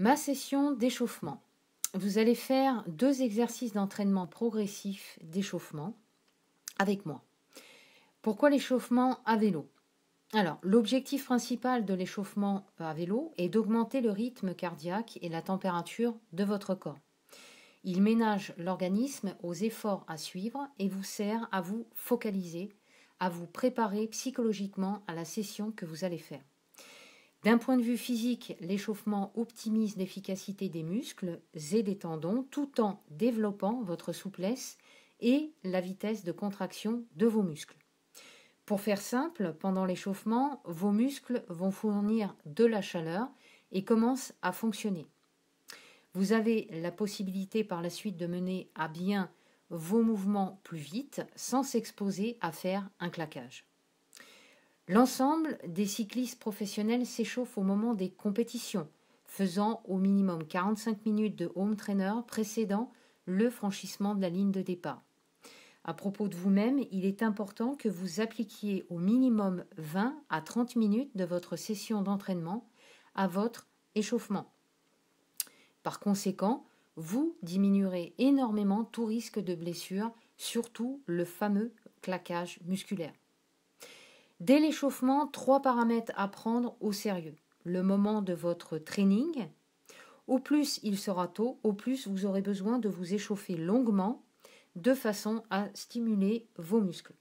Ma session d'échauffement. Vous allez faire deux exercices d'entraînement progressif d'échauffement avec moi. Pourquoi l'échauffement à vélo Alors, l'objectif principal de l'échauffement euh, à vélo est d'augmenter le rythme cardiaque et la température de votre corps. Il ménage l'organisme aux efforts à suivre et vous sert à vous focaliser, à vous préparer psychologiquement à la session que vous allez faire. D'un point de vue physique, l'échauffement optimise l'efficacité des muscles et des tendons tout en développant votre souplesse et la vitesse de contraction de vos muscles. Pour faire simple, pendant l'échauffement, vos muscles vont fournir de la chaleur et commencent à fonctionner. Vous avez la possibilité par la suite de mener à bien vos mouvements plus vite sans s'exposer à faire un claquage. L'ensemble des cyclistes professionnels s'échauffe au moment des compétitions, faisant au minimum 45 minutes de home trainer précédant le franchissement de la ligne de départ. À propos de vous-même, il est important que vous appliquiez au minimum 20 à 30 minutes de votre session d'entraînement à votre échauffement. Par conséquent, vous diminuerez énormément tout risque de blessure, surtout le fameux claquage musculaire. Dès l'échauffement, trois paramètres à prendre au sérieux. Le moment de votre training. Au plus il sera tôt, au plus vous aurez besoin de vous échauffer longuement de façon à stimuler vos muscles.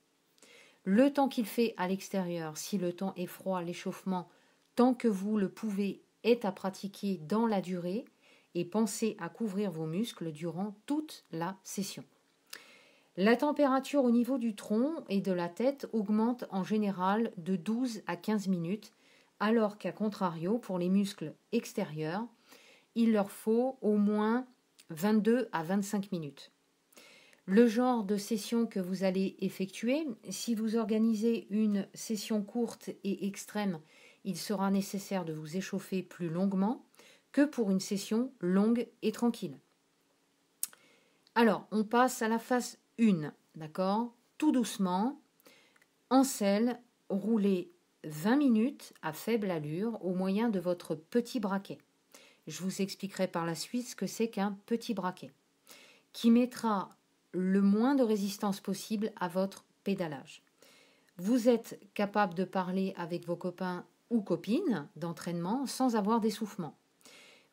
Le temps qu'il fait à l'extérieur, si le temps est froid, l'échauffement, tant que vous le pouvez, est à pratiquer dans la durée et pensez à couvrir vos muscles durant toute la session. La température au niveau du tronc et de la tête augmente en général de 12 à 15 minutes, alors qu'à contrario, pour les muscles extérieurs, il leur faut au moins 22 à 25 minutes. Le genre de session que vous allez effectuer, si vous organisez une session courte et extrême, il sera nécessaire de vous échauffer plus longuement que pour une session longue et tranquille. Alors, on passe à la phase une, d'accord Tout doucement, en selle, roulez 20 minutes à faible allure au moyen de votre petit braquet. Je vous expliquerai par la suite ce que c'est qu'un petit braquet, qui mettra le moins de résistance possible à votre pédalage. Vous êtes capable de parler avec vos copains ou copines d'entraînement sans avoir d'essoufflement.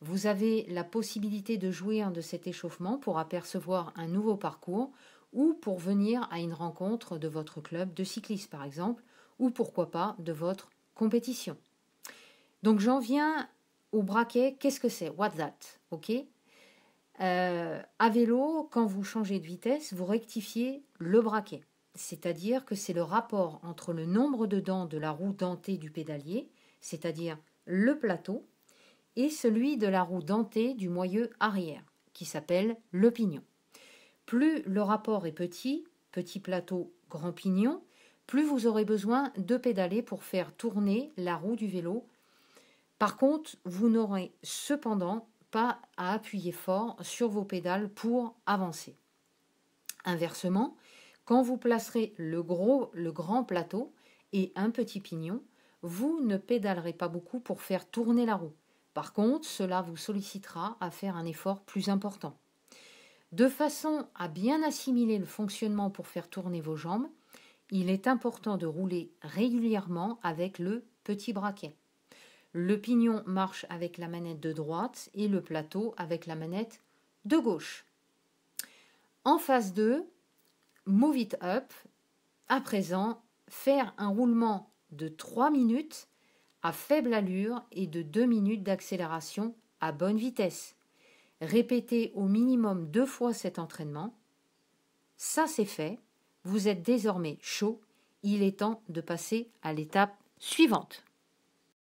Vous avez la possibilité de jouir de cet échauffement pour apercevoir un nouveau parcours ou pour venir à une rencontre de votre club de cyclisme par exemple, ou pourquoi pas de votre compétition. Donc j'en viens au braquet, qu'est-ce que c'est What's that Ok euh, À vélo, quand vous changez de vitesse, vous rectifiez le braquet, c'est-à-dire que c'est le rapport entre le nombre de dents de la roue dentée du pédalier, c'est-à-dire le plateau, et celui de la roue dentée du moyeu arrière, qui s'appelle le pignon. Plus le rapport est petit, petit plateau, grand pignon, plus vous aurez besoin de pédaler pour faire tourner la roue du vélo. Par contre, vous n'aurez cependant pas à appuyer fort sur vos pédales pour avancer. Inversement, quand vous placerez le gros, le grand plateau et un petit pignon, vous ne pédalerez pas beaucoup pour faire tourner la roue. Par contre, cela vous sollicitera à faire un effort plus important. De façon à bien assimiler le fonctionnement pour faire tourner vos jambes, il est important de rouler régulièrement avec le petit braquet. Le pignon marche avec la manette de droite et le plateau avec la manette de gauche. En phase 2, Move It Up, à présent, faire un roulement de 3 minutes à faible allure et de 2 minutes d'accélération à bonne vitesse répétez au minimum deux fois cet entraînement. Ça c'est fait, vous êtes désormais chaud, il est temps de passer à l'étape suivante.